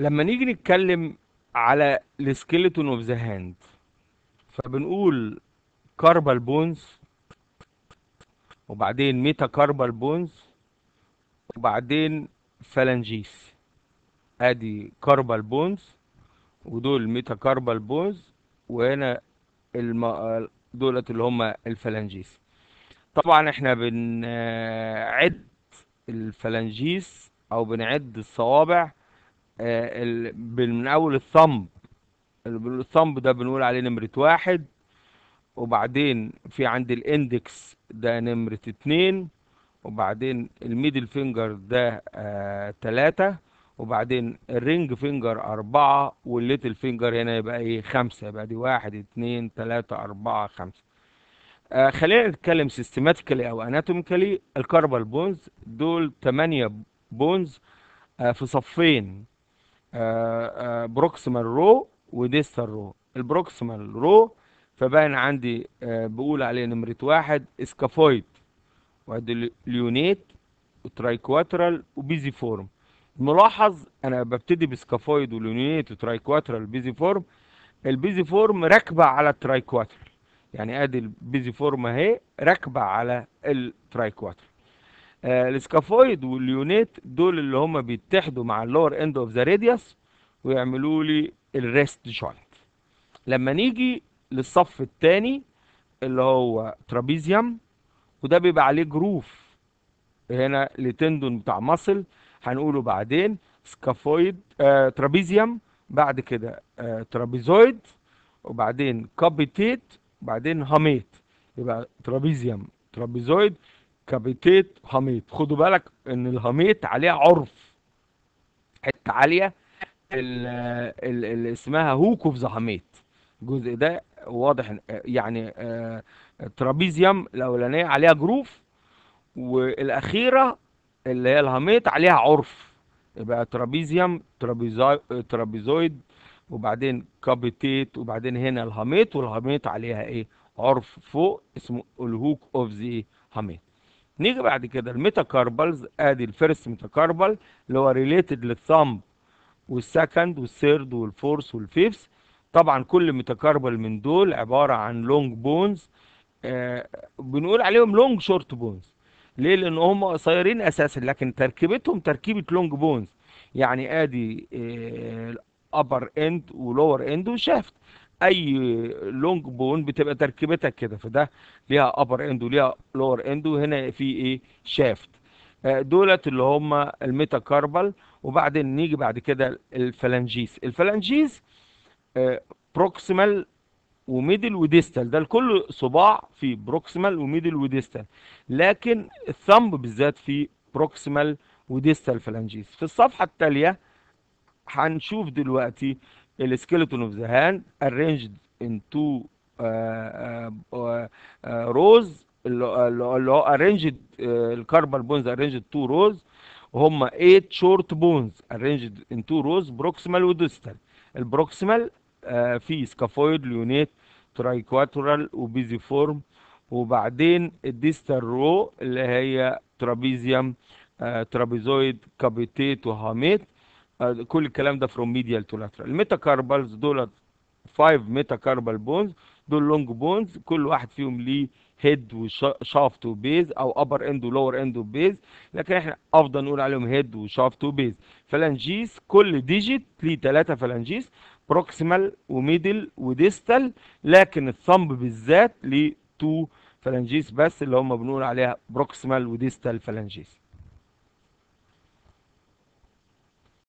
لما نيجي نتكلم على السكيلتون اوف ذا هاند فبنقول كاربال بونز وبعدين ميتا كاربال بونز وبعدين فالانجيس ادي كاربال بونز ودول ميتا كاربال بونز وهنا الم... دولت اللي هم الفالانجيس طبعا احنا بنعد الفالانجيس او بنعد الصوابع آه، من اول الثمب الثمب ده بنقول عليه نمرة واحد وبعدين في عندي الاندكس ده نمرة اتنين وبعدين الميدل فينجر ده آه تلاتة وبعدين الرينج فينجر أربعة والليتل فينجر هنا يبقى إيه خمسة يبقى دي واحد اتنين تلاتة أربعة خمسة آه خلينا نتكلم سيستماتيكالي أو أناتوميكالي الكاربال بونز دول تمانية بونز آه في صفين آه، آه، بروكسيمال رو وديستال رو البروكسيمال رو فباين عندي آه، بقول عليه نمرة واحد اسكافويد وادي ليونيت وترايكواترال وبيزي فورم ملاحظ انا ببتدي بسكافويد وليونيت وترايكواترال بيزي فورم البيزي فورم راكبه على الترايكواترال يعني ادي البيزي فورم اهي راكبه على الترايكواترال آه، الاسكافويد واليونيت دول اللي هم بيتحدوا مع اللور اند اوف ذا راديوس ويعملوا لي الريست جوينت لما نيجي للصف الثاني اللي هو ترابيزيوم وده بيبقى عليه جروف هنا لتندون بتاع مصل هنقوله بعدين سكافويد آه ترابيزيوم بعد كده آه ترابيزويد وبعدين كابيتيت وبعدين هاميت يبقى ترابيزيوم ترابيزويد كبتيت هميت خدوا بالك ان الهميت عليه عرف حته عاليه اللي اسمها هوك اوف ذا هميت الجزء ده واضح يعني آه ترابيزيوم الاولانيه عليها جروف والاخيره اللي هي الهميت عليها عرف يبقى ترابيزيوم ترابيزويد وبعدين كابيتيت وبعدين هنا الهميت والهميت عليها ايه عرف فوق اسمه الهوك اوف ذا هميت نيجي بعد كده الميتاكاربالز ادي الفيرست ميتاكاربال اللي هو ريليتد للثامب والسكند والثيرد والفورث والفيفث طبعا كل ميتاكاربال من دول عباره عن لونج بونز آه، بنقول عليهم لونج شورت بونز ليه لان هم قصيرين اساسا لكن تركيبتهم تركيبه لونج بونز يعني ادي الابر اند ولور اند وشافت اي لونج بون بتبقى تركيبتها كده فده ليها ابر اند وليها لور اند وهنا في ايه شافت آه، دولت اللي هم الميتاكاربال وبعدين نيجي بعد كده الفلانجيز الفلانجيز بروكسيمال آه، وميدل وديستال ده الكل صباع في بروكسيمال وميدل وديستال لكن الثمب بالذات في بروكسيمال وديستال فلانجيز في الصفحه التاليه هنشوف دلوقتي السكيلتون اوف ذا هاند ارينجد ان تو روز اللي هو ارينجد الكاربال بونز arranged two روز هما 8 شورت بونز ارينجد ان تو روز بروكسيمال وديستال البروكسيمال في سكافويد ليونيت ترايكواترال وبيزيفورم وبعدين الديستال رو اللي هي ترابيزيوم ترابيزويد كابيتيت وهاميت آه، كل الكلام ده فروم ميديال تو لاترال الميتاكاربالز دول 5 ميتاكاربال بونز دول لونج بونز كل واحد فيهم ليه هيد وشافت وبيز او ابر اند ولور اند وبيز لكن احنا افضل نقول عليهم هيد وشافت وبيز فلانجيس كل ديجيت ليه ثلاثه فلانجيس بروكسيمال وميدل وديستال لكن الثمب بالذات ليه تو فلانجيس بس اللي هم بنقول عليها بروكسيمال وديستال فلانجيس